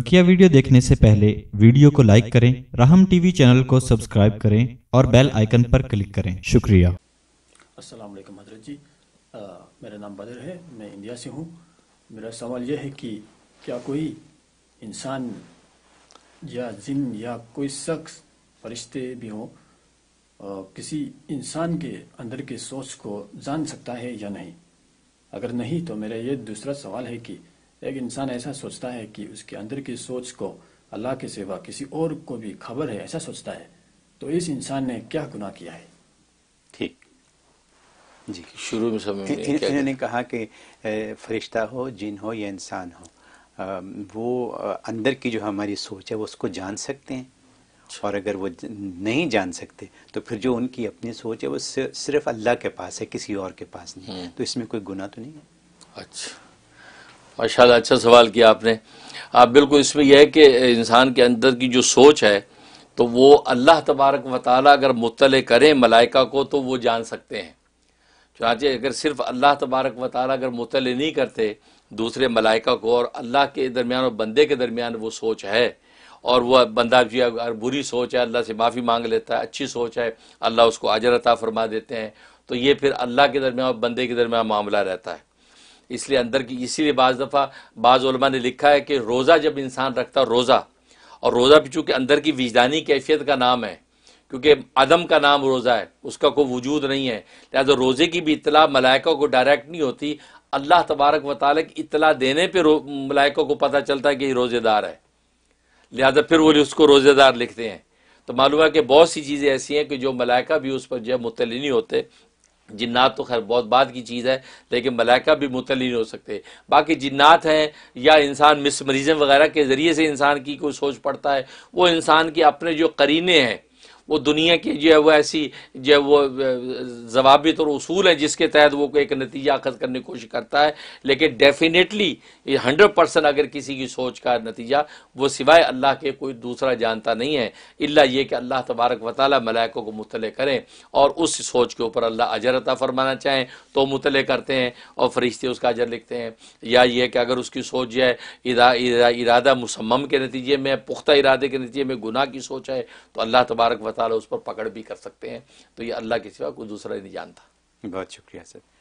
बकिया वीडियो देखने से पहले वीडियो को लाइक करें राहम टीवी चैनल को सब्सक्राइब करें और बेल आइकन पर क्लिक करें शुक्रिया अस्सलाम वालेकुम हजरत जी मेरा नाम बदर है मैं इंडिया से हूँ मेरा सवाल यह है कि क्या कोई इंसान या जिन या कोई शख्स फरिश्ते भी हों किसी इंसान के अंदर के सोच को जान सकता है या नहीं अगर नहीं तो मेरा ये दूसरा सवाल है कि एक इंसान ऐसा सोचता है कि उसके अंदर की सोच को अल्लाह के सिवा किसी और को भी खबर है ऐसा सोचता है तो इस इंसान ने क्या गुनाह किया है ठीक जी शुरू में समय इन्होंने कहा कि फरिश्ता हो जिन हो या इंसान हो वो अंदर की जो हमारी सोच है वो उसको जान सकते हैं अच्छा। और अगर वो नहीं जान सकते तो फिर जो उनकी अपनी सोच है वो सिर्फ अल्लाह के पास है किसी और के पास नहीं हम्म। तो इसमें कोई गुना तो नहीं है अच्छा माशा अच्छा सवाल किया आपने आप बिल्कुल इसमें यह है कि इंसान के अंदर की जो सोच है तो वो अल्लाह तबारक व अगर मुतल करें मलाइका को तो वो जान सकते हैं चुनाचे अगर सिर्फ अल्लाह तबारक व अगर मुतल नहीं करते दूसरे मलाइका को और अल्लाह के दरमियान और बंदे के दरमियान वो सोच है और वह बंदा जी अगर बुरी सोच है अल्लाह से माफ़ी मांग लेता है अच्छी सोच है अल्लाह उसको अजर अता फरमा देते हैं तो ये फिर अल्लाह के दरमियान और बंदे के दरमियान मामला रहता है इसलिए अंदर की इसीलिए बाज़ दफ़ा बाज़ा ने लिखा है कि रोज़ा जब इंसान रखता रोज़ा और रोज़ा भी चूँकि अंदर की विजदानी कैफियत का नाम है क्योंकि अदम का नाम रोज़ा है उसका कोई वजूद नहीं है लिहाजा रोज़े की भी इतला मलाइकों को डायरेक्ट नहीं होती अल्लाह तबारक वाल इतला देने पर मलाइकों को पता चलता है कि ये रोज़ेदार है लिहाजा फिर वो उसको रोज़ेदार लिखते हैं तो मालूम है कि बहुत सी चीज़ें ऐसी हैं कि जो मलाइका भी उस पर जो है मुतल नहीं होते जिन्नात तो खैर बहुत बाद की चीज़ है लेकिन मलाइका भी नहीं हो सकते बाकी जिन्नात हैं या इंसान मिस मरीजम वगैरह के ज़रिए से इंसान की कोई सोच पड़ता है वो इंसान के अपने जो करीने हैं वो दुनिया की जो है वो ऐसी जो है वो जवाबित और असूल हैं जिसके तहत वो एक नतीजा अखज करने की कोशिश करता है लेकिन डेफिनेटली हंड्रेड परसेंट अगर किसी की सोच का नतीजा वो सिवाय अल्लाह के कोई दूसरा जानता नहीं है इल्ला ये कि अल्लाह तबारक वाली मलाइकों को मुतल करें और उस सोच के ऊपर अल्लाह अजरता फरमाना चाहें तो मुतल करते हैं और फरिश्ते उसका अजर लिखते हैं या ये कि अगर उसकी सोच जो है इरा, इरा, इरादा मुसम्म के नतीजे में पुख्ता इरादे के नतीजे में गुना की सोच है तो अल्लाह तबारक ताला उस पर पकड़ भी कर सकते हैं तो ये अल्लाह के सिवा कोई दूसरा नहीं जानता बहुत शुक्रिया सर